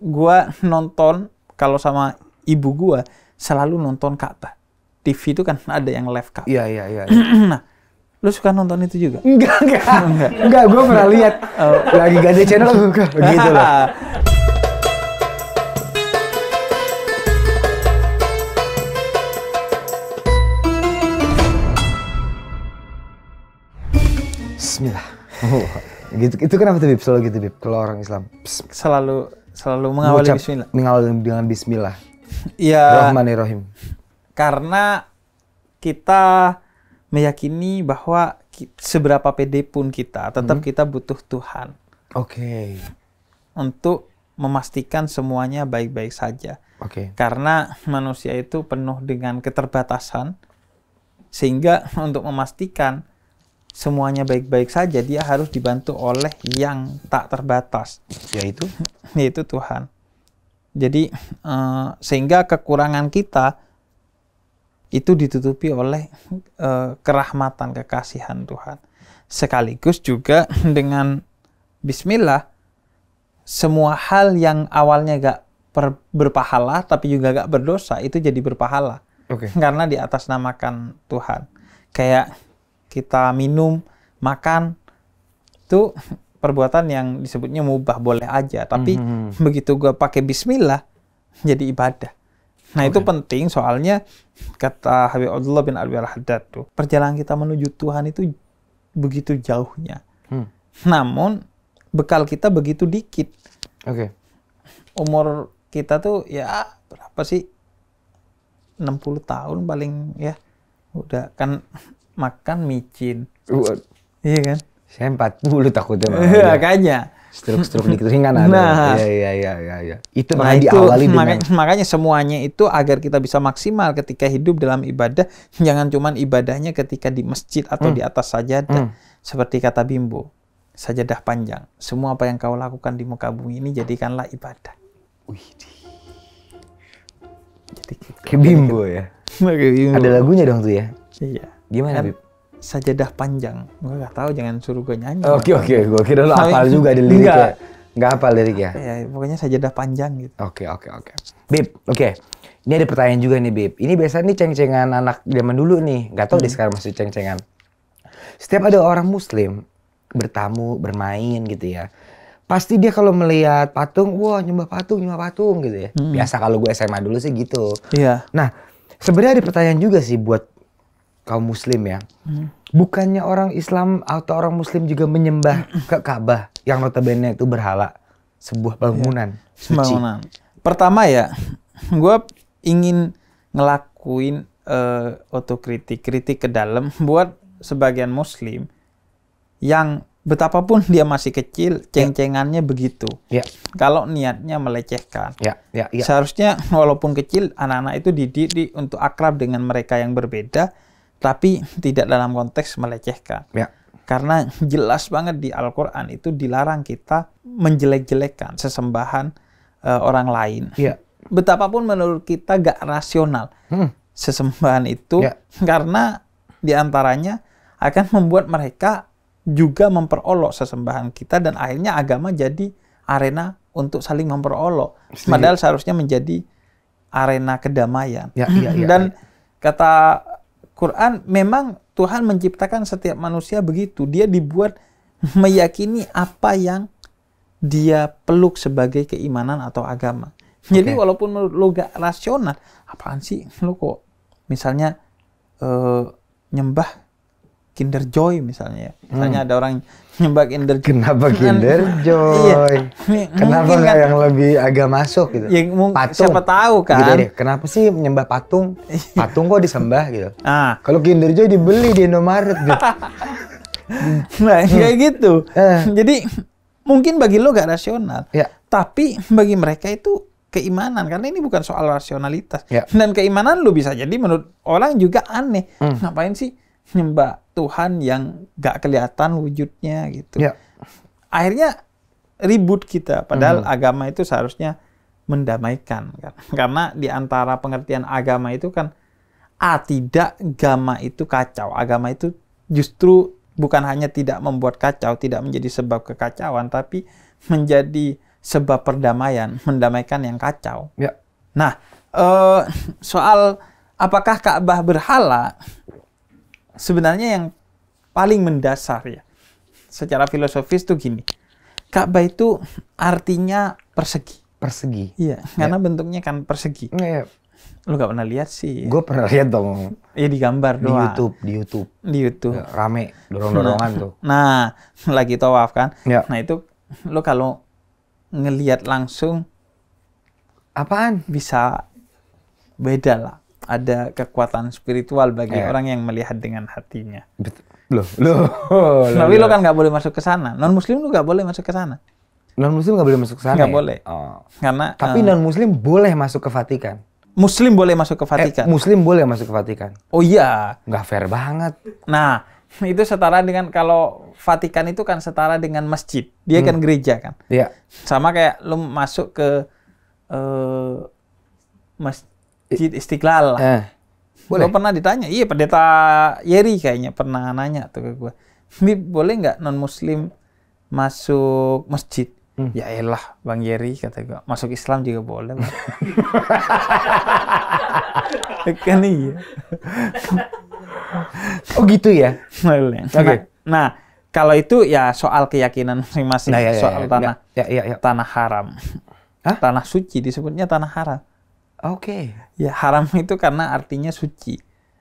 gue nonton kalau sama ibu gue selalu nonton kata. TV itu kan ada yang live kata. Iya, iya, iya. nah, Lu suka nonton itu juga? Enggak, enggak. enggak, enggak gue pernah lihat. Oh. Lagi ganti channel, enggak. Begitu lah. Bismillah. gitu, itu kenapa tuh Bib? Selalu gitu Bib, kalau orang Islam. Psst. Selalu selalu mengawali Ucap, bismillah. Mengawali dengan bismillah. Iya. Rahmanirrahim. Karena kita meyakini bahwa seberapa pede pun kita, tetap hmm. kita butuh Tuhan. Oke. Okay. Untuk memastikan semuanya baik-baik saja. Oke. Okay. Karena manusia itu penuh dengan keterbatasan sehingga untuk memastikan semuanya baik-baik saja, dia harus dibantu oleh yang tak terbatas, yaitu yaitu Tuhan. Jadi uh, sehingga kekurangan kita itu ditutupi oleh uh, kerahmatan kekasihan Tuhan. Sekaligus juga dengan Bismillah, semua hal yang awalnya gak per, berpahala tapi juga gak berdosa itu jadi berpahala. Okay. Karena di atas namakan Tuhan. Kayak kita minum, makan itu perbuatan yang disebutnya mubah boleh aja, tapi mm -hmm. begitu gue pakai bismillah jadi ibadah. Nah, okay. itu penting soalnya kata Habib Abdullah bin Alwi Al-Haddad tuh, perjalanan kita menuju Tuhan itu begitu jauhnya. Hmm. Namun bekal kita begitu dikit. Oke. Okay. Umur kita tuh ya berapa sih? 60 tahun paling ya. Udah kan makan micin. Uh, Iya kan? Saya 40 takutnya. Iya, iya. makanya. Struk-struk dikit kan ada. Nah. Iya, iya, iya, iya, iya. Itu nah, makanya itu, diawali makanya, dengan... makanya semuanya itu agar kita bisa maksimal ketika hidup dalam ibadah, jangan cuma ibadahnya ketika di masjid atau hmm. di atas saja. Hmm. Seperti kata Bimbo, sajadah panjang. Semua apa yang kau lakukan di muka bumi ini jadikanlah ibadah. Wih, jadi kayak bimbo ya. Kayak Ada lagunya dong tuh ya. Iya. Gimana, Bib? Sajadah panjang. Gue gak tau, jangan suruh gue nyanyi. Oke, oke. Gue kira lo hafal juga di lirik ya. Gak hafal lirik ya? Iya, iya, Pokoknya sajadah panjang gitu. Oke, oke, oke. Okay. Bib, oke. Ini ada pertanyaan juga nih, Bib. Ini biasanya nih ceng-cengan anak zaman dulu nih. Gak tau hmm. deh sekarang masih ceng-cengan. Setiap ada orang muslim bertamu, bermain gitu ya pasti dia kalau melihat patung, wah nyembah patung, nyembah patung gitu ya. Hmm. Biasa kalau gue SMA dulu sih gitu. Iya. Nah, sebenarnya ada pertanyaan juga sih buat kaum muslim ya. Hmm. Bukannya orang Islam atau orang muslim juga menyembah hmm. ke Ka'bah yang notabene itu berhala, sebuah iya, bangunan ya. suci. Bangunan. Pertama ya, gue ingin ngelakuin uh, otokritik, kritik ke dalam buat sebagian muslim yang betapapun dia masih kecil, ya. ceng-cengannya ya. begitu. Ya. Kalau niatnya melecehkan, Ya. Ya. Ya. seharusnya walaupun kecil, anak-anak itu dididik untuk akrab dengan mereka yang berbeda tapi tidak dalam konteks melecehkan. Ya. Karena jelas banget di Al-Qur'an itu dilarang kita menjelek-jelekan sesembahan uh, orang lain. Ya. Betapapun menurut kita gak rasional hmm. sesembahan itu ya. karena diantaranya akan membuat mereka juga memperolok sesembahan kita dan akhirnya agama jadi arena untuk saling memperolok. Padahal seharusnya menjadi arena kedamaian. Ya, ya, ya. dan ya. kata Quran memang Tuhan menciptakan setiap manusia begitu. Dia dibuat meyakini apa yang dia peluk sebagai keimanan atau agama. Okay. Jadi walaupun lo gak rasional, apaan sih lo kok misalnya e, nyembah Kinder Joy misalnya. Ya. Misalnya hmm. ada orang nyembah Kinder Joy. Kenapa kan Kinder iya. Joy? Kenapa nggak kan, yang lebih agak masuk gitu? Ya, mung, patung. Siapa tahu kan? Gitu deh. Kenapa sih menyembah patung? patung kok disembah gitu? Ah. Kalau Kinder Joy dibeli di Indomaret gitu. nah, hmm. kayak gitu. Eh. Jadi mungkin bagi lo gak rasional. Ya. Tapi bagi mereka itu keimanan karena ini bukan soal rasionalitas ya. dan keimanan lu bisa jadi menurut orang juga aneh hmm. ngapain sih nyembah Tuhan yang gak kelihatan wujudnya gitu. Ya. Akhirnya ribut kita. Padahal hmm. agama itu seharusnya mendamaikan kan. Karena di antara pengertian agama itu kan a ah, tidak agama itu kacau. Agama itu justru bukan hanya tidak membuat kacau, tidak menjadi sebab kekacauan tapi menjadi sebab perdamaian, mendamaikan yang kacau. Ya. Nah, uh, soal apakah Ka'bah berhala sebenarnya yang paling mendasar ya secara filosofis tuh gini Ka'bah itu artinya persegi persegi iya ya. karena bentuknya kan persegi ya, ya. lu gak pernah lihat sih gue pernah lihat dong iya di gambar di doang. YouTube di YouTube di YouTube ya, rame dorong dorongan tuh nah lagi tawaf kan ya. nah itu lu kalau ngelihat langsung apaan bisa beda lah ada kekuatan spiritual bagi yeah. orang yang melihat dengan hatinya. Betul. Loh, loh. Tapi lo kan nggak boleh masuk ke sana. Non muslim lo nggak boleh masuk ke sana. Non muslim nggak boleh masuk ke sana. Nggak ya? boleh. Oh. Karena. Tapi uh, eh, non muslim boleh masuk ke Vatikan. Muslim boleh masuk ke Vatikan. Eh, muslim boleh masuk ke Vatikan. Oh iya. Gak fair banget. Nah, itu setara dengan kalau Vatikan itu kan setara dengan masjid. Dia kan hmm. kan gereja kan. Iya. Sama kayak lo masuk ke uh, mas Masjid Istiqlal. Eh. Boleh. Gua pernah ditanya, iya pendeta Yeri kayaknya pernah nanya tuh ke gue. Ini boleh nggak non muslim masuk masjid? Hmm. Ya elah Bang Yeri kata gue, masuk Islam juga boleh. kan iya. oh gitu ya? Boleh. Oke. Okay. Nah, nah, kalau itu ya soal keyakinan masing-masing, nah, ya, ya, soal ya, tanah ya, ya, ya. tanah haram. Hah? Tanah suci disebutnya tanah haram. Oke. Okay. Ya haram itu karena artinya suci.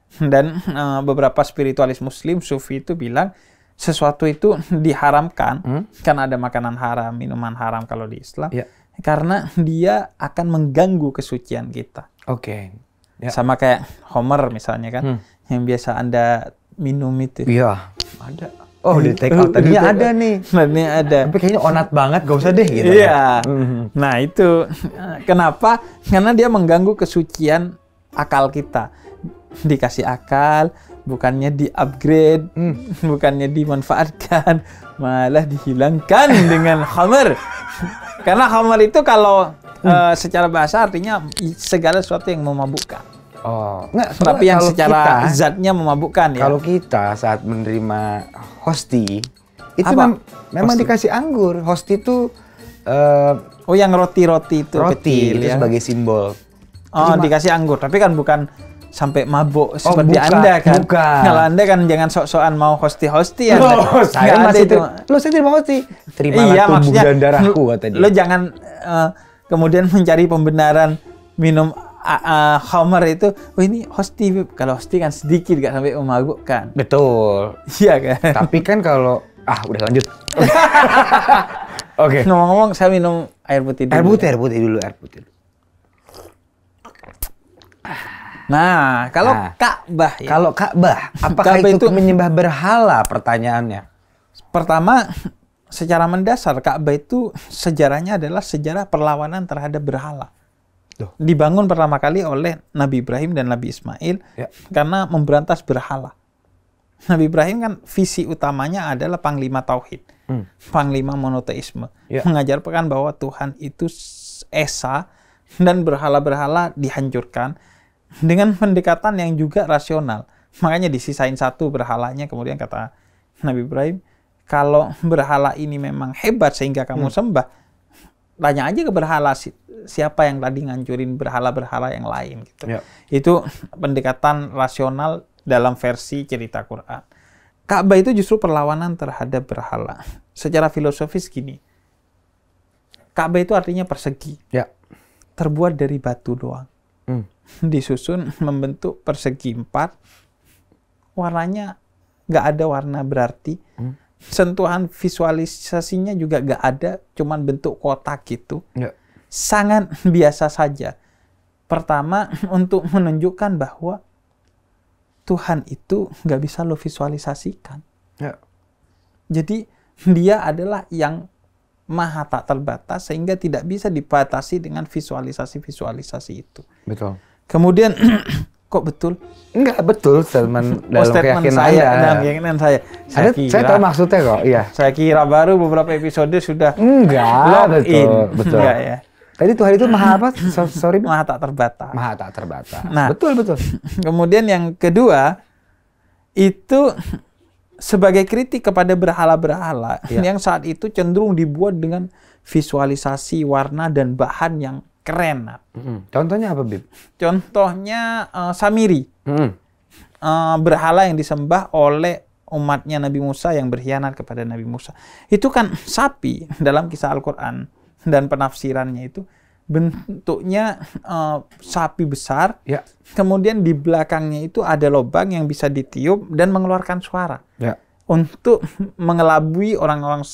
Dan e, beberapa spiritualis muslim sufi itu bilang sesuatu itu diharamkan hmm? karena ada makanan haram, minuman haram kalau di Islam. Yeah. Karena dia akan mengganggu kesucian kita. Oke. Okay. Ya. Yeah. Sama kayak Homer misalnya kan, hmm. yang biasa Anda minum itu. Iya. Ada Oh di take out tadinya ada nih. Tadinya ada. Tapi kayaknya onat banget, gak usah deh gitu. Iya. Mm-hmm. Nah itu kenapa? Karena dia mengganggu kesucian akal kita. Dikasih akal, bukannya di upgrade, mm. bukannya dimanfaatkan, malah dihilangkan dengan hammer. Karena hammer itu kalau mm. uh, secara bahasa artinya segala sesuatu yang memabukkan. Oh, nggak. Tapi yang secara kita, zatnya memabukkan ya. Kalau kita saat menerima hosti itu mem memang dikasih anggur. Hosti itu uh, oh yang roti-roti itu roti kecil, itu ya. sebagai simbol. Oh, Cuma, dikasih anggur. Tapi kan bukan sampai mabuk oh, seperti buka, Anda kan. Buka. Kalau Anda kan jangan sok-sokan mau hosti-hosti ya. Loh, saya kan masih itu. Lo saya tidak mau hosti. Terima iya, dan darahku katanya. Lo jangan uh, kemudian mencari pembenaran minum uh, Homer itu, oh ini hosti, kalau hosti kan sedikit gak sampai memabukkan. Betul. Iya kan? Tapi kan kalau, ah udah lanjut. Oke. Okay. Ngomong-ngomong, saya minum air putih dulu. Air putih, ya. air putih dulu, air putih dulu. Nah, kalau nah, Ka'bah ya. Kalau Ka'bah, apakah Ka'bah itu, itu menyembah berhala pertanyaannya? Pertama, secara mendasar Ka'bah itu sejarahnya adalah sejarah perlawanan terhadap berhala tuh. Dibangun pertama kali oleh Nabi Ibrahim dan Nabi Ismail ya. karena memberantas berhala. Nabi Ibrahim kan visi utamanya adalah panglima tauhid, hmm. panglima monoteisme, ya. mengajarkan bahwa Tuhan itu esa dan berhala-berhala dihancurkan dengan pendekatan yang juga rasional. Makanya disisain satu berhalanya kemudian kata Nabi Ibrahim, kalau berhala ini memang hebat sehingga kamu hmm. sembah, tanya aja ke berhala siapa yang tadi ngancurin berhala-berhala yang lain gitu. Ya. Itu pendekatan rasional dalam versi cerita Quran. Ka'bah itu justru perlawanan terhadap berhala. Secara filosofis gini. Ka'bah itu artinya persegi. Ya. Terbuat dari batu doang. Hmm. Disusun membentuk persegi empat. Warnanya nggak ada warna berarti. Hmm. Sentuhan visualisasinya juga nggak ada, cuman bentuk kotak gitu. Ya sangat biasa saja. Pertama, untuk menunjukkan bahwa Tuhan itu nggak bisa lo visualisasikan. Ya. Jadi dia adalah yang maha tak terbatas sehingga tidak bisa dibatasi dengan visualisasi-visualisasi itu. Betul. Kemudian kok betul? Enggak betul Salman oh, dalam keyakinan saya. Dalam keyakinan saya. Saya, saya, kira, saya tahu maksudnya kok. Iya. Saya kira baru beberapa episode sudah. Enggak, betul. In. Betul. Enggak ya. Tadi Tuhan itu maha apa? So, sorry, maha tak terbatas. Maha tak terbatas. Nah, betul betul. Kemudian yang kedua itu sebagai kritik kepada berhala-berhala ya. yang saat itu cenderung dibuat dengan visualisasi warna dan bahan yang keren. Mm-hmm. Contohnya apa, Bib? Contohnya uh, Samiri. Mm-hmm. Uh, berhala yang disembah oleh umatnya Nabi Musa yang berkhianat kepada Nabi Musa. Itu kan sapi dalam kisah Al-Qur'an dan penafsirannya itu bentuknya uh, sapi besar, ya. kemudian di belakangnya itu ada lubang yang bisa ditiup dan mengeluarkan suara ya. untuk mengelabui orang-orang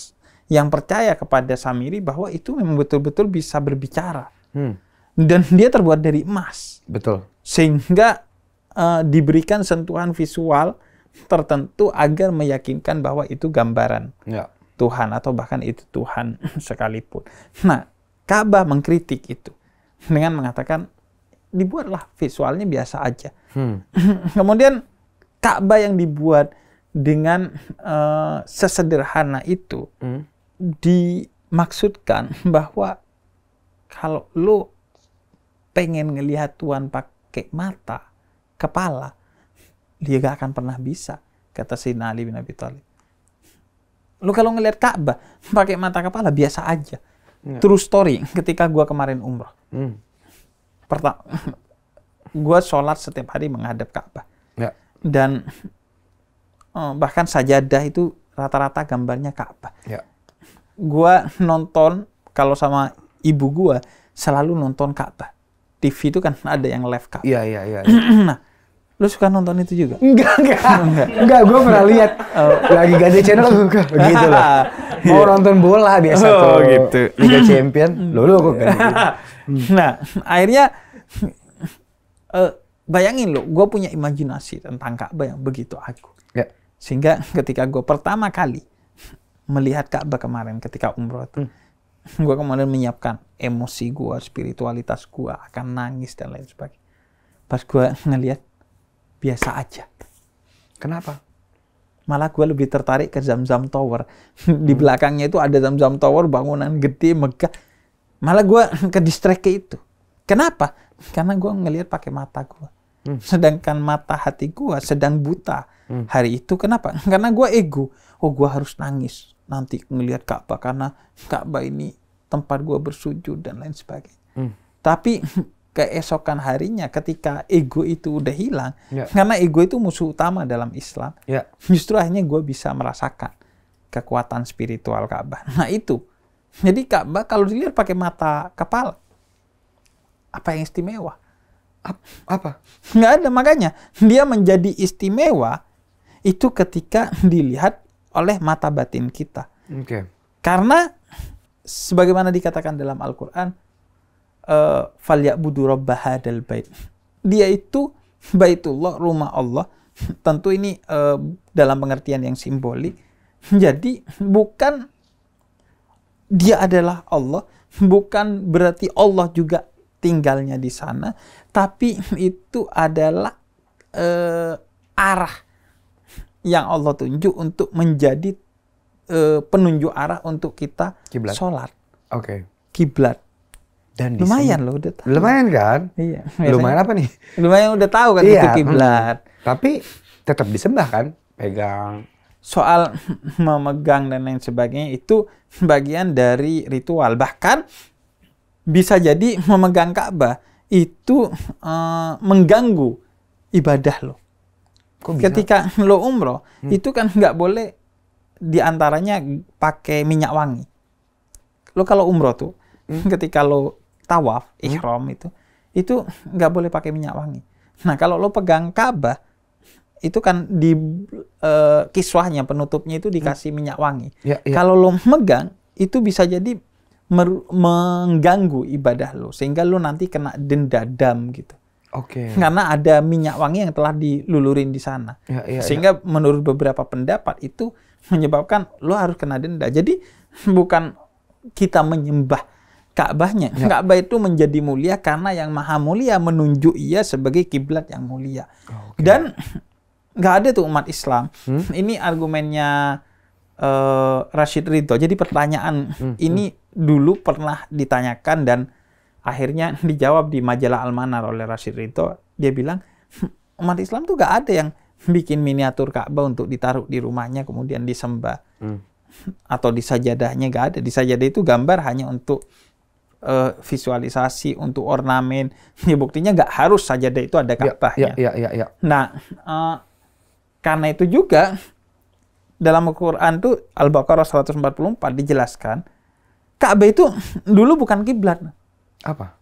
yang percaya kepada Samiri bahwa itu memang betul-betul bisa berbicara hmm. dan dia terbuat dari emas, betul, sehingga uh, diberikan sentuhan visual tertentu agar meyakinkan bahwa itu gambaran. Ya. Tuhan atau bahkan itu Tuhan sekalipun. Nah, Ka'bah mengkritik itu dengan mengatakan dibuatlah visualnya biasa aja. Hmm. Kemudian Ka'bah yang dibuat dengan uh, sesederhana itu hmm. dimaksudkan bahwa kalau lo pengen ngelihat Tuhan pakai mata, kepala, dia gak akan pernah bisa, kata Sina Ali bin Abi Thalib. Lu kalau ngelihat Ka'bah pakai mata kepala biasa aja. Yeah. True story, ketika gua kemarin umroh. Mm. Pertama gua sholat setiap hari menghadap Ka'bah. Yeah. Dan oh, bahkan sajadah itu rata-rata gambarnya Ka'bah. Yeah. Gua nonton kalau sama ibu gua selalu nonton Ka'bah. TV itu kan ada yang live Ka'bah. yeah, yeah, yeah. Nah, Lu suka nonton itu juga? Enggak, enggak. enggak, enggak gue pernah lihat. Oh. Lagi ganti channel, gitu loh. Mau yeah. nonton bola biasa oh, tuh. gitu. Liga Champion, lu lu gue ganti. Gitu. nah, akhirnya uh, bayangin lo, gue punya imajinasi tentang Ka'bah yang begitu aku. Yeah. Sehingga ketika gue pertama kali melihat Ka'bah kemarin ketika umroh tuh, hmm. gue kemarin menyiapkan emosi gue, spiritualitas gue, akan nangis dan lain sebagainya. Pas gue ngeliat, biasa aja. Kenapa? Malah gue lebih tertarik ke Zamzam Tower. di hmm. belakangnya itu ada Zamzam Tower, bangunan gede, megah. Malah gue ke distrek ke itu. Kenapa? Karena gue ngelihat pakai mata gue. Hmm. Sedangkan mata hati gue sedang buta. Hmm. Hari itu kenapa? Karena gue ego. Oh gue harus nangis nanti ngelihat Ka'bah karena Ka'bah ini tempat gue bersujud dan lain sebagainya. Tapi keesokan harinya ketika ego itu udah hilang yeah. karena ego itu musuh utama dalam Islam yeah. justru akhirnya gue bisa merasakan kekuatan spiritual Ka'bah nah itu jadi Ka'bah kalau dilihat pakai mata kepala apa yang istimewa apa nggak ada makanya dia menjadi istimewa itu ketika dilihat oleh mata batin kita okay. karena sebagaimana dikatakan dalam Al-Quran uh, falyabudu rabba bait. Dia itu Baitullah, rumah Allah. Tentu ini eh, dalam pengertian yang simbolik. Jadi bukan dia adalah Allah, bukan berarti Allah juga tinggalnya di sana, tapi itu adalah uh, arah yang Allah tunjuk untuk menjadi uh, penunjuk arah untuk kita Kiblat. sholat. Oke. Okay. Kiblat dan lumayan loh udah tahu. lumayan kan iya biasanya. lumayan apa nih lumayan udah tahu kan iya, itu kiblat hmm. tapi tetap disembah kan pegang soal memegang dan lain sebagainya itu bagian dari ritual bahkan bisa jadi memegang Ka'bah itu uh, mengganggu ibadah lo ketika lo umroh hmm. itu kan nggak boleh diantaranya pakai minyak wangi lo kalau umroh tuh hmm. ketika lo tawaf, hmm. ihram itu, itu nggak boleh pakai minyak wangi. Nah kalau lo pegang Ka'bah, itu kan di e, kiswahnya penutupnya itu dikasih hmm. minyak wangi. Ya, ya. Kalau lo megang, itu bisa jadi mengganggu ibadah lo, sehingga lo nanti kena denda dam gitu. Oke. Okay. Karena ada minyak wangi yang telah dilulurin di sana, ya, ya, ya. sehingga ya. menurut beberapa pendapat itu menyebabkan lo harus kena denda. Jadi bukan kita menyembah Ka'bahnya. Ya. Ka'bah itu menjadi mulia karena yang maha mulia menunjuk ia sebagai kiblat yang mulia. Oh, okay. Dan nggak ada tuh umat Islam. Hmm? Ini argumennya uh, Rashid Ridho. Jadi pertanyaan hmm, hmm. ini hmm. dulu pernah ditanyakan dan akhirnya dijawab di majalah Al-Manar oleh Rashid Ridho. Dia bilang hmm, umat Islam tuh nggak ada yang bikin miniatur Ka'bah untuk ditaruh di rumahnya kemudian disembah. Hmm. Atau di sajadahnya nggak ada. Di sajadah itu gambar hanya untuk uh, visualisasi untuk ornamen. Ya buktinya nggak harus saja deh itu ada ya, kata ya, ya, ya, ya, Nah, uh, karena itu juga dalam Al-Qur'an tuh Al-Baqarah 144 dijelaskan Ka'bah itu dulu bukan kiblat. Apa?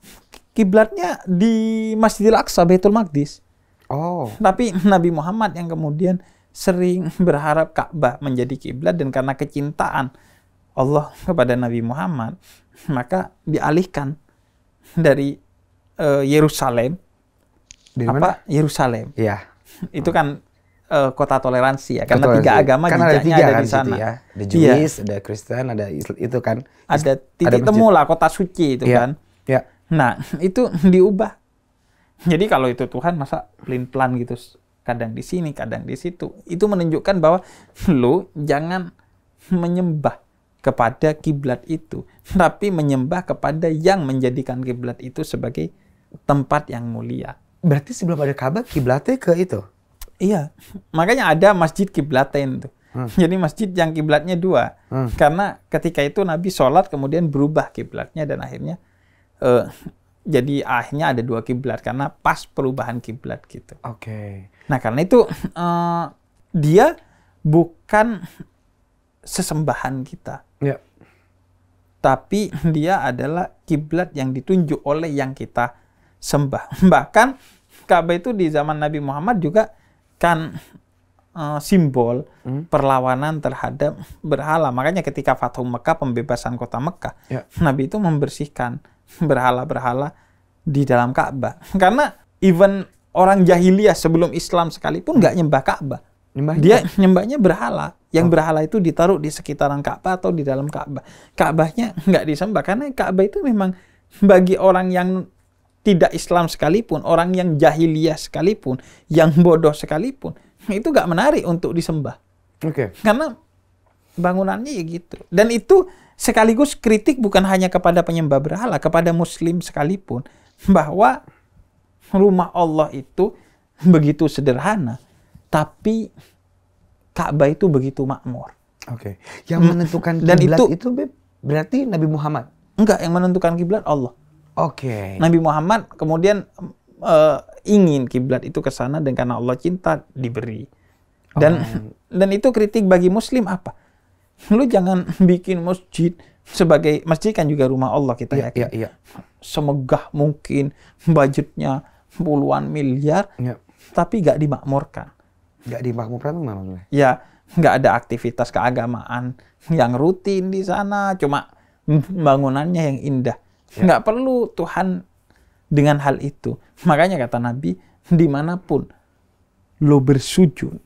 Kiblatnya di Masjidil Aqsa Baitul Maqdis. Oh. Tapi Nabi Muhammad yang kemudian sering berharap Ka'bah menjadi kiblat dan karena kecintaan Allah kepada Nabi Muhammad, maka dialihkan dari eh, Yerusalem. uh, Apa? Yerusalem. ya Itu kan uh, kota toleransi ya, karena toleransi. tiga agama kan ada, tiga, ada kan, di sana. Ya. Ada iya. Jewish, ya. ada Kristen, ada Islam, itu kan. Ada titik ada temu lah kota suci itu ya. kan. ya Nah, itu diubah. Jadi kalau itu Tuhan masa pelin-pelan gitu kadang di sini, kadang di situ. Itu menunjukkan bahwa lu jangan menyembah kepada kiblat itu, tapi menyembah kepada yang menjadikan kiblat itu sebagai tempat yang mulia. Berarti sebelum ada Ka'bah kiblatnya ke itu? Iya, makanya ada masjid kiblatnya itu. Hmm. Jadi masjid yang kiblatnya dua, hmm. karena ketika itu Nabi sholat kemudian berubah kiblatnya dan akhirnya uh, jadi akhirnya ada dua kiblat karena pas perubahan kiblat gitu. Oke. Okay. Nah karena itu uh, dia bukan sesembahan kita. Yeah. Tapi dia adalah kiblat yang ditunjuk oleh yang kita sembah. Bahkan Ka'bah itu di zaman Nabi Muhammad juga kan uh, simbol hmm. perlawanan terhadap berhala. Makanya ketika Fatum Mekah, pembebasan kota Mekah, yeah. Nabi itu membersihkan berhala-berhala di dalam Ka'bah. Karena even orang jahiliyah sebelum Islam sekalipun nggak hmm. nyembah Ka'bah Nyembah Dia nyembahnya berhala. Yang oh. berhala itu ditaruh di sekitaran Ka'bah atau di dalam Ka'bah. Ka'bahnya nggak disembah karena Ka'bah itu memang bagi orang yang tidak Islam sekalipun, orang yang jahiliyah sekalipun, yang bodoh sekalipun, itu nggak menarik untuk disembah. Oke. Okay. Karena bangunannya ya gitu. Dan itu sekaligus kritik bukan hanya kepada penyembah berhala, kepada muslim sekalipun bahwa rumah Allah itu begitu sederhana tapi Ka'bah itu begitu makmur. Oke. Okay. Yang hmm. menentukan kiblat Dan itu, itu berarti Nabi Muhammad. Enggak, yang menentukan kiblat Allah. Oke. Okay. Nabi Muhammad kemudian uh, ingin kiblat itu ke sana dan karena Allah cinta diberi. Dan okay. Oh. dan itu kritik bagi muslim apa? Lu jangan bikin masjid sebagai masjid kan juga rumah Allah kita iya, ya. Kan? Iya, iya. Semegah mungkin budgetnya puluhan miliar, Yeah. tapi gak dimakmurkan. Nggak di Pakmupraim gimana maksudnya? Ya, nggak ada aktivitas keagamaan yang rutin di sana. Cuma bangunannya yang indah. Ya. Nggak perlu Tuhan dengan hal itu. Makanya kata Nabi, dimanapun lo bersujud,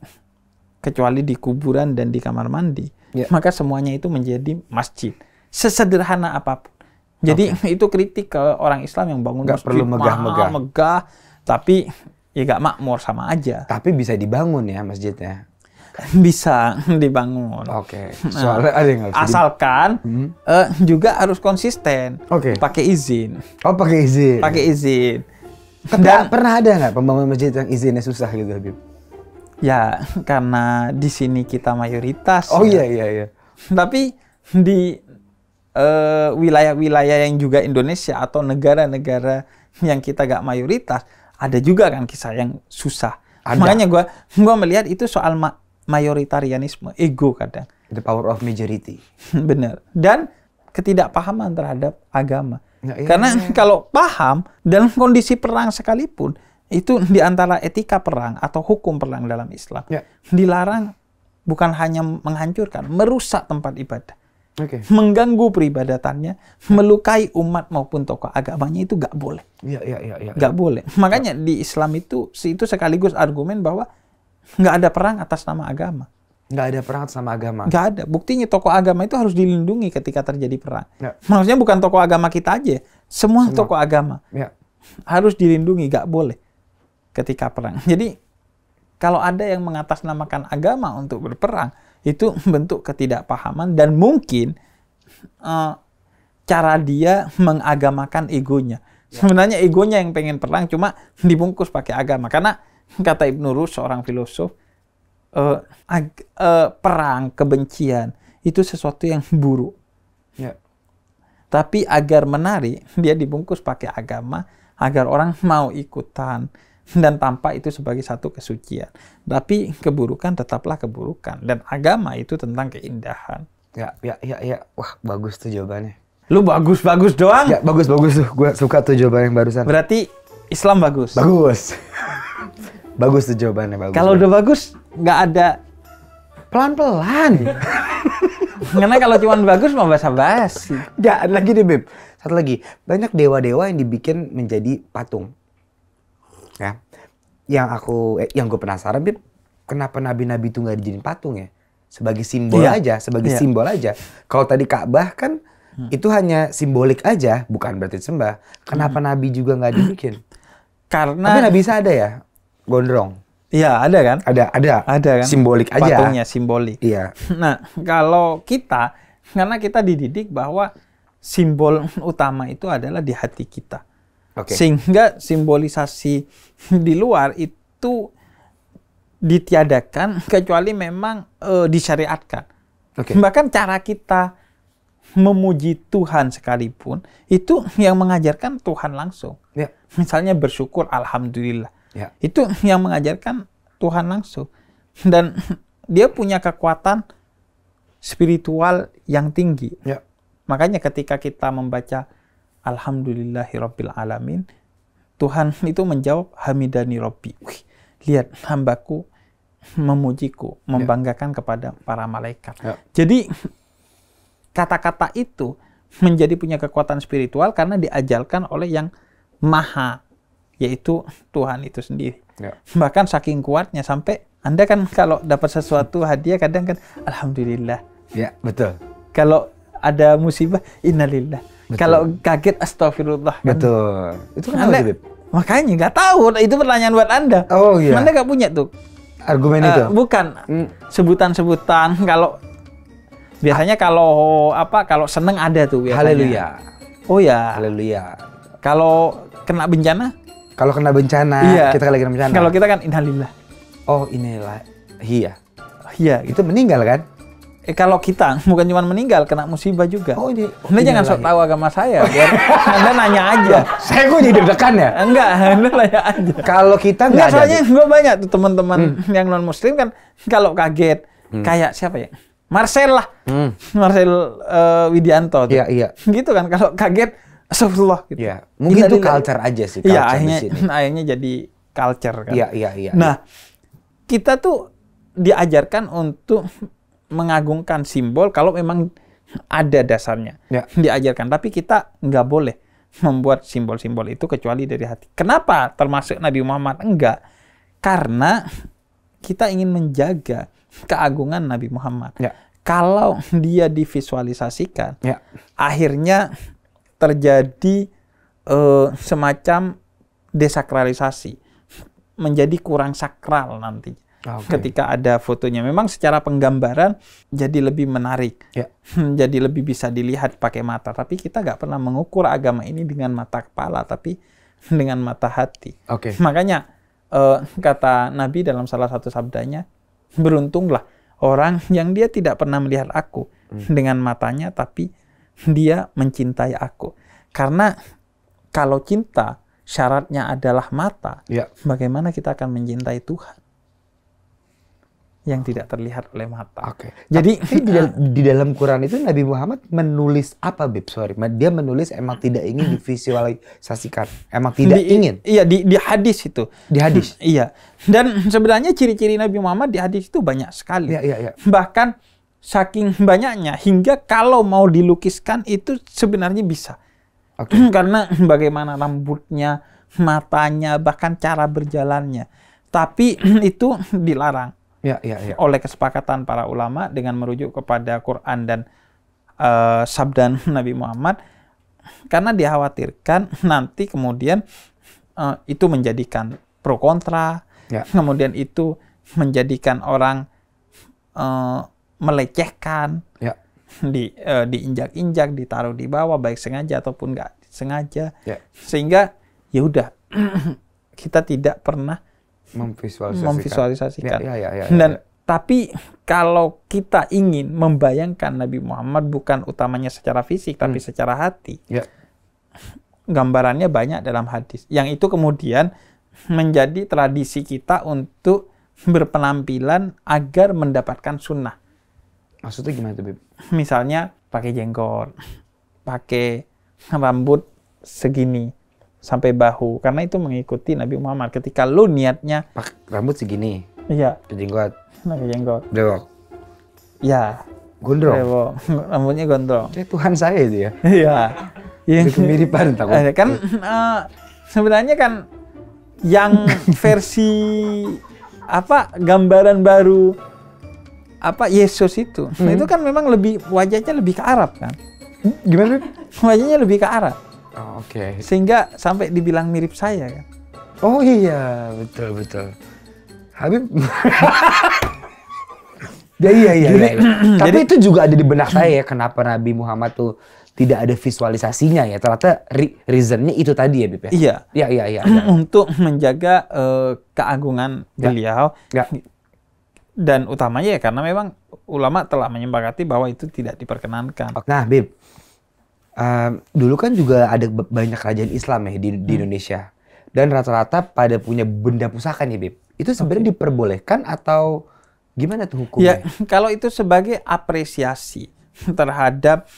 kecuali di kuburan dan di kamar mandi, ya. maka semuanya itu menjadi masjid. Sesederhana apapun. Jadi okay. itu kritik ke orang Islam yang bangun nggak perlu megah Megah, tapi ya gak makmur sama aja. Tapi bisa dibangun ya masjidnya? bisa dibangun. Oke. Okay. Nah, soalnya ada yang harus asalkan hmm? uh, juga harus konsisten. Oke. Okay. Pakai izin. Oh, pakai izin. Pakai izin. Dan, pernah ada nggak pembangunan masjid yang izinnya susah gitu, Habib? Ya, karena di sini kita mayoritas. Oh ya. iya iya iya. Tapi di eh, wilayah-wilayah uh, wilayah -wilayah yang juga Indonesia atau negara-negara yang kita gak mayoritas, ada juga kan kisah yang susah. Ada. Makanya gue gua melihat itu soal ma mayoritarianisme, ego kadang. The power of majority. benar. Dan ketidakpahaman terhadap agama. Ya, iya, Karena iya. kalau paham dalam kondisi perang sekalipun itu di antara etika perang atau hukum perang dalam Islam ya. dilarang bukan hanya menghancurkan, merusak tempat ibadah okay. mengganggu peribadatannya, melukai umat maupun tokoh agamanya itu gak boleh. Iya, iya, iya. Ya. Gak boleh. Makanya ya. di Islam itu, itu sekaligus argumen bahwa gak ada perang atas nama agama. Gak ada perang atas nama agama. Gak ada. Buktinya tokoh agama itu harus dilindungi ketika terjadi perang. Ya. Maksudnya bukan tokoh agama kita aja, semua, semua. tokoh agama ya. harus dilindungi, gak boleh ketika perang. Jadi kalau ada yang mengatasnamakan agama untuk berperang, itu bentuk ketidakpahaman dan mungkin uh, cara dia mengagamakan egonya. Ya. Sebenarnya egonya yang pengen perang cuma dibungkus pakai agama karena kata Ibnu Rus seorang filosof uh, ag- uh, perang kebencian itu sesuatu yang buruk. Ya. Tapi agar menarik dia dibungkus pakai agama agar orang mau ikutan dan tampak itu sebagai satu kesucian. Tapi keburukan tetaplah keburukan dan agama itu tentang keindahan. Ya, ya, ya, ya. Wah, bagus tuh jawabannya. Lu bagus-bagus doang. Ya, bagus-bagus tuh. Gue suka tuh jawaban yang barusan. Berarti Islam bagus. Bagus. bagus tuh jawabannya bagus. Kalau udah bagus, nggak ada pelan-pelan. Karena kalau cuma bagus mau basa-basi. Ya, lagi deh, Beb. Satu lagi, banyak dewa-dewa yang dibikin menjadi patung ya yang aku eh, yang gue penasaran Bib, kenapa nabi-nabi itu nggak dijadiin patung ya sebagai simbol yeah. aja sebagai yeah. simbol aja kalau tadi Ka'bah kan hmm. itu hanya simbolik aja bukan berarti sembah kenapa hmm. nabi juga nggak dibikin karena tapi nabi bisa ada ya gondrong Iya, ada kan? Ada, ada. Ada kan? Simbolik aja. Patungnya simbolik. Iya. Nah, kalau kita, karena kita dididik bahwa simbol utama itu adalah di hati kita. Okay. Sehingga simbolisasi di luar itu ditiadakan kecuali memang e, disyariatkan. Okay. Bahkan cara kita memuji Tuhan sekalipun itu yang mengajarkan Tuhan langsung. Yeah. Misalnya bersyukur, alhamdulillah. Yeah. Itu yang mengajarkan Tuhan langsung. Dan dia punya kekuatan spiritual yang tinggi. Yeah. Makanya ketika kita membaca Alhamdulillahi Rabbil Alamin. Tuhan itu menjawab, Hamidani Rabbi. Wih, lihat, hambaku memujiku, ya. membanggakan ya. kepada para malaikat. Ya. Jadi, kata-kata itu menjadi punya kekuatan spiritual karena diajarkan oleh yang maha, yaitu Tuhan itu sendiri. Ya. Bahkan saking kuatnya sampai Anda kan kalau dapat sesuatu hadiah kadang kan Alhamdulillah. Ya, betul. Kalau ada musibah, Innalillah kalau kaget astagfirullah. Kan? Betul. Itu kan Anda, gitu? Makanya nggak tahu. Itu pertanyaan buat Anda. Oh iya. Anda nggak punya tuh. Argumen uh, itu. Bukan. Hmm. Sebutan-sebutan kalau biasanya kalau apa kalau seneng ada tuh Haleluya. Oh ya. Haleluya. Kalau kena bencana? Kalau kena bencana, iya. kita lagi kena bencana. Kalau kita kan inhalillah. Oh, inilah. Iya. Iya, itu meninggal kan? eh, kalau kita bukan cuma meninggal kena musibah juga. Oh, ini. Oh, anda jangan sok tahu agama saya. Biar anda nanya aja. saya gue jadi deg-degan ya? Enggak, Anda nanya aja. Kalau kita enggak, ada. soalnya gue banyak tuh teman-teman hmm. yang non muslim kan kalau kaget hmm. kayak siapa ya? Marcel lah. Hmm. Marcel uh, Widianto. Iya, iya. Gitu kan kalau kaget Astagfirullah gitu. Ya, mungkin itu culture aja sih Iya. ya, akhirnya, di sini. akhirnya jadi culture kan. Iya, iya, iya, iya. Nah, kita tuh diajarkan untuk mengagungkan simbol kalau memang ada dasarnya ya. diajarkan. Tapi kita nggak boleh membuat simbol-simbol itu kecuali dari hati. Kenapa termasuk Nabi Muhammad? Enggak. Karena kita ingin menjaga keagungan Nabi Muhammad. Ya. Kalau dia divisualisasikan, ya. akhirnya terjadi uh, semacam desakralisasi, menjadi kurang sakral nanti okay. ketika ada fotonya. Memang secara penggambaran jadi lebih menarik, yeah. Hmm, jadi lebih bisa dilihat pakai mata. Tapi kita nggak pernah mengukur agama ini dengan mata kepala, tapi dengan mata hati. Okay. Makanya uh, kata Nabi dalam salah satu sabdanya, beruntunglah orang yang dia tidak pernah melihat aku hmm. dengan matanya, tapi dia mencintai aku. Karena kalau cinta syaratnya adalah mata, ya. bagaimana kita akan mencintai Tuhan? yang tidak terlihat oleh mata. Oke. Okay. Jadi di, dal di dalam Quran itu Nabi Muhammad menulis apa, Bib? Sorry, dia menulis emang tidak ingin divisualisasikan, emang tidak di, ingin. Iya di di hadis itu. Di hadis. iya. Dan sebenarnya ciri-ciri Nabi Muhammad di hadis itu banyak sekali. Iya, iya, iya. Bahkan saking banyaknya hingga kalau mau dilukiskan itu sebenarnya bisa. Okay. Karena bagaimana rambutnya, matanya, bahkan cara berjalannya. Tapi itu dilarang ya, ya, ya. oleh kesepakatan para ulama dengan merujuk kepada Quran dan uh, sabda Nabi Muhammad karena dikhawatirkan nanti kemudian uh, itu menjadikan pro kontra ya. kemudian itu menjadikan orang uh, melecehkan ya. di uh, diinjak-injak ditaruh di bawah baik sengaja ataupun nggak sengaja ya. sehingga ya udah kita tidak pernah memvisualisasikan. memvisualisasikan. Ya, ya, ya, ya, ya Dan ya. tapi kalau kita ingin membayangkan Nabi Muhammad bukan utamanya secara fisik hmm. tapi secara hati. Ya. Gambarannya banyak dalam hadis. Yang itu kemudian menjadi tradisi kita untuk berpenampilan agar mendapatkan sunnah. Maksudnya gimana tuh, Bib? Misalnya pakai jenggot, pakai rambut segini, sampai bahu karena itu mengikuti Nabi Muhammad ketika lu niatnya Pak, rambut segini iya jenggot nah jenggot brewok ya gondrong brewok rambutnya gondrong Tuhan saya itu ya iya yang kemiripan tahu eh, kan uh, sebenarnya kan yang versi apa gambaran baru apa Yesus itu nah, hmm. nah, itu kan memang lebih wajahnya lebih ke Arab kan gimana wajahnya lebih ke Arab Oh, Oke. Okay. Sehingga sampai dibilang mirip saya kan. Oh iya, betul betul. Habib Ya iya iya. Jadi, iya. iya. Tapi jadi, itu juga ada di benak saya ya kenapa Nabi Muhammad tuh tidak ada visualisasinya ya. Ternyata re reasonnya itu tadi ya Bib ya. Iya. Iya iya iya. iya. Untuk menjaga uh, keagungan ya. beliau. Ya. Dan utamanya ya karena memang ulama telah menyepakati bahwa itu tidak diperkenankan. Nah Bib, Ehm, dulu kan juga ada banyak kerajaan Islam ya di, di hmm. Indonesia dan rata-rata pada punya benda pusaka nih Bib. Itu sebenarnya okay. diperbolehkan atau gimana tuh hukumnya? Ya, kalau itu sebagai apresiasi terhadap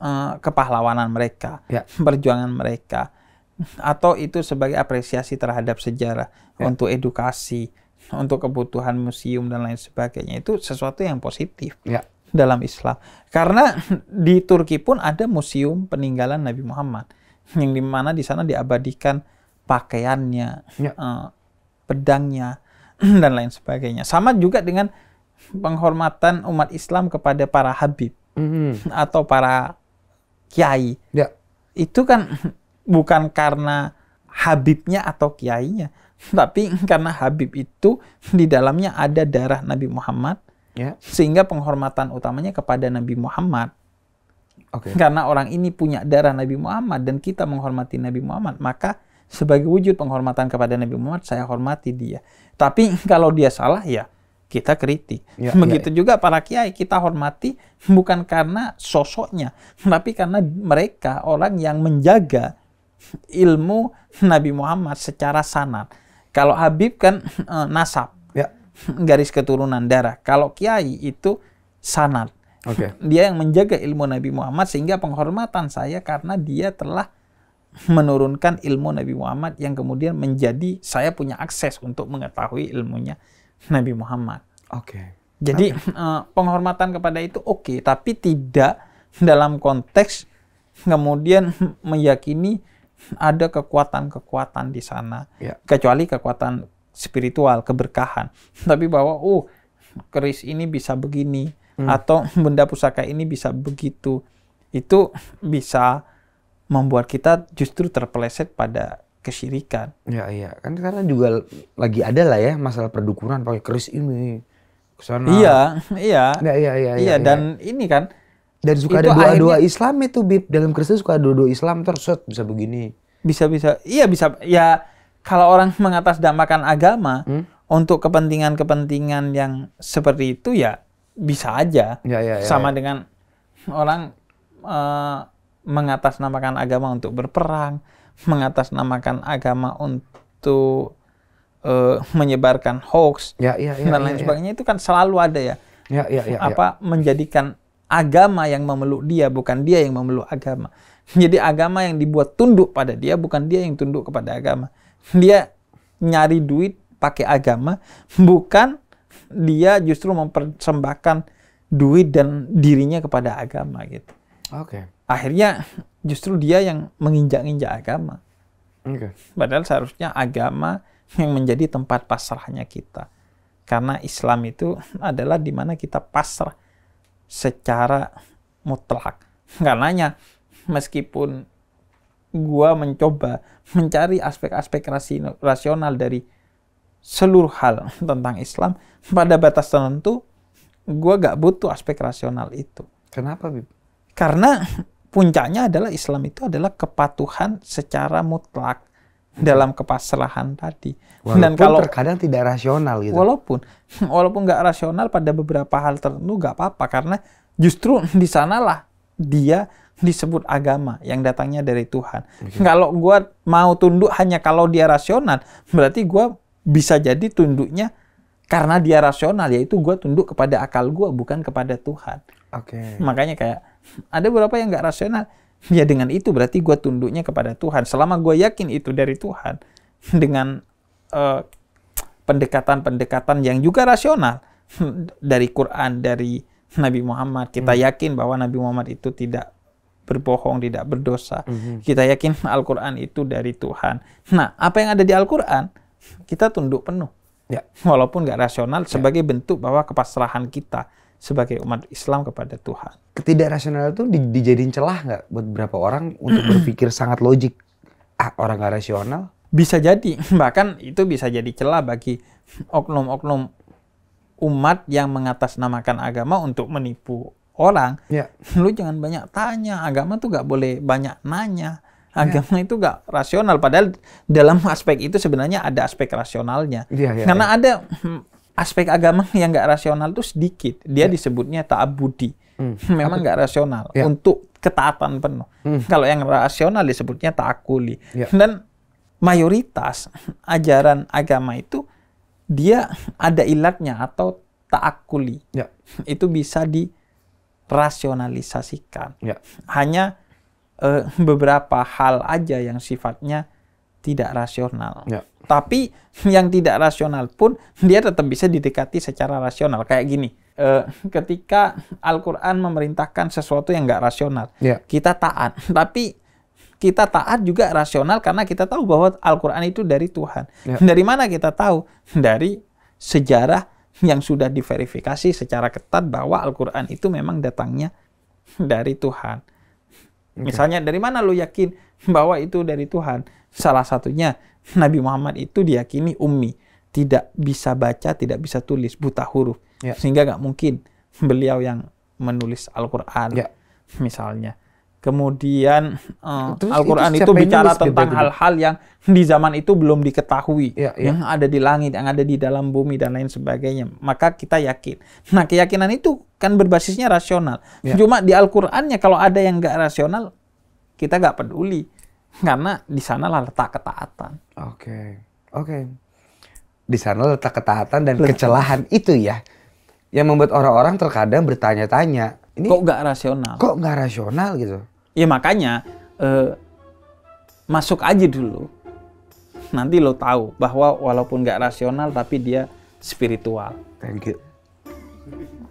uh, kepahlawanan mereka, ya. perjuangan mereka atau itu sebagai apresiasi terhadap sejarah ya. untuk edukasi, untuk kebutuhan museum dan lain sebagainya itu sesuatu yang positif. Ya dalam Islam. Karena di Turki pun ada museum peninggalan Nabi Muhammad yang dimana di sana diabadikan pakaiannya, ya. uh, pedangnya dan lain sebagainya. Sama juga dengan penghormatan umat Islam kepada para habib mm-hmm. atau para kiai. Ya. Itu kan bukan karena habibnya atau kiainya, tapi karena habib itu di dalamnya ada darah Nabi Muhammad Yeah. Sehingga penghormatan utamanya kepada Nabi Muhammad. Okay. Karena orang ini punya darah Nabi Muhammad dan kita menghormati Nabi Muhammad, maka sebagai wujud penghormatan kepada Nabi Muhammad, saya hormati dia. Tapi kalau dia salah ya kita kritik. Ya, ya, Begitu ya. juga para kiai kita hormati bukan karena sosoknya, tapi karena mereka orang yang menjaga ilmu Nabi Muhammad secara sanad. Kalau Habib kan eh, nasab, garis keturunan darah. Kalau kiai itu sanat. Okay. Dia yang menjaga ilmu Nabi Muhammad sehingga penghormatan saya karena dia telah menurunkan ilmu Nabi Muhammad yang kemudian menjadi saya punya akses untuk mengetahui ilmunya Nabi Muhammad. Oke. Okay. Jadi okay. Eh, penghormatan kepada itu oke, okay, tapi tidak dalam konteks kemudian meyakini ada kekuatan-kekuatan di sana. Yeah. Kecuali kekuatan spiritual, keberkahan. Tapi bahwa oh, keris ini bisa begini hmm. atau benda pusaka ini bisa begitu. Itu bisa membuat kita justru terpeleset pada kesyirikan. Ya iya, kan karena juga lagi ada lah ya masalah perdukunan pakai keris ini. Kesana. Iya, iya. Nah, iya, iya, iya. dan iya. ini kan dan suka ada doa-doa Islam itu Bib dalam Kristus suka ada doa-doa Islam terus bisa begini. Bisa bisa. Iya bisa ya kalau orang mengatasnamakan agama hmm? untuk kepentingan-kepentingan yang seperti itu ya bisa aja ya, ya, ya, sama ya. dengan orang uh, mengatasnamakan agama untuk berperang, mengatasnamakan agama untuk uh, menyebarkan hoax ya, ya, ya, dan ya, lain ya, ya. sebagainya itu kan selalu ada ya. Ya, ya, ya, ya. apa ya. menjadikan agama yang memeluk dia bukan dia yang memeluk agama. Jadi agama yang dibuat tunduk pada dia bukan dia yang tunduk kepada agama. Dia nyari duit pakai agama, bukan dia justru mempersembahkan duit dan dirinya kepada agama gitu. Oke. Okay. Akhirnya justru dia yang menginjak-injak agama. Oke. Okay. Padahal seharusnya agama yang menjadi tempat pasrahnya kita. Karena Islam itu adalah di mana kita pasrah secara mutlak. Karenanya meskipun Gua mencoba mencari aspek-aspek rasional dari seluruh hal tentang Islam pada batas tertentu gua gak butuh aspek rasional itu kenapa Bib? karena puncaknya adalah Islam itu adalah kepatuhan secara mutlak dalam kepasrahan tadi walaupun dan kalau terkadang tidak rasional gitu walaupun walaupun nggak rasional pada beberapa hal tertentu nggak apa-apa karena justru di sanalah dia disebut agama yang datangnya dari Tuhan. Okay. Kalau gue mau tunduk hanya kalau dia rasional, berarti gue bisa jadi tunduknya karena dia rasional, yaitu gue tunduk kepada akal gue, bukan kepada Tuhan. Oke. Okay. Makanya kayak ada beberapa yang nggak rasional. Ya dengan itu berarti gue tunduknya kepada Tuhan. Selama gue yakin itu dari Tuhan, dengan pendekatan eh, pendekatan-pendekatan yang juga rasional dari Quran, dari Nabi Muhammad, kita hmm. yakin bahwa Nabi Muhammad itu tidak berbohong, tidak berdosa. Mm-hmm. Kita yakin Al-Quran itu dari Tuhan. Nah, apa yang ada di Al-Quran, kita tunduk penuh. Ya. Walaupun nggak rasional, ya. sebagai bentuk bahwa kepasrahan kita sebagai umat Islam kepada Tuhan. Ketidakrasional itu di, dijadiin celah nggak buat beberapa orang untuk berpikir sangat logik? Ah, orang nggak rasional? Bisa jadi. Bahkan itu bisa jadi celah bagi oknum-oknum umat yang mengatasnamakan agama untuk menipu orang, yeah. lu jangan banyak tanya. Agama tuh gak boleh banyak nanya. Ya. Agama yeah. itu gak rasional. Padahal dalam aspek itu sebenarnya ada aspek rasionalnya. Yeah, yeah, Karena yeah. ada hmm, aspek agama yang gak rasional tuh sedikit. Dia yeah. disebutnya ta'abudi. Mm. Memang gak rasional yeah. untuk ketaatan penuh. Mm. Kalau yang rasional disebutnya ta'akuli. Yeah. Dan mayoritas ajaran agama itu dia ada ilatnya atau ta'akuli. Yeah. Itu bisa di rasionalisasikan. Ya. Hanya eh, beberapa hal aja yang sifatnya tidak rasional. Ya. Tapi yang tidak rasional pun dia tetap bisa didekati secara rasional. Kayak gini, eh, ketika Al-Quran memerintahkan sesuatu yang nggak rasional, ya. kita taat. Tapi kita taat juga rasional karena kita tahu bahwa Al-Quran itu dari Tuhan. Ya. Dari mana kita tahu? Dari sejarah yang sudah diverifikasi secara ketat bahwa Al-Quran itu memang datangnya dari Tuhan. Okay. Misalnya dari mana lo yakin bahwa itu dari Tuhan? Salah satunya Nabi Muhammad itu diyakini ummi, tidak bisa baca, tidak bisa tulis, buta huruf, yeah. sehingga nggak mungkin beliau yang menulis Al-Quran, yeah. misalnya kemudian uh, Al-Quran itu, gitu itu bicara tentang hal-hal yang di zaman itu belum diketahui ya, ya. yang ada di langit yang ada di dalam bumi dan lain sebagainya maka kita yakin nah keyakinan itu kan berbasisnya rasional ya. cuma di Al-Qurannya kalau ada yang nggak rasional kita nggak peduli karena di sana letak ketaatan oke okay. oke okay. di sana letak ketaatan dan letak. kecelahan itu ya yang membuat orang-orang terkadang bertanya-tanya kok nggak rasional kok nggak rasional gitu Ya makanya eh, masuk aja dulu. Nanti lo tahu bahwa walaupun nggak rasional tapi dia spiritual. Thank you.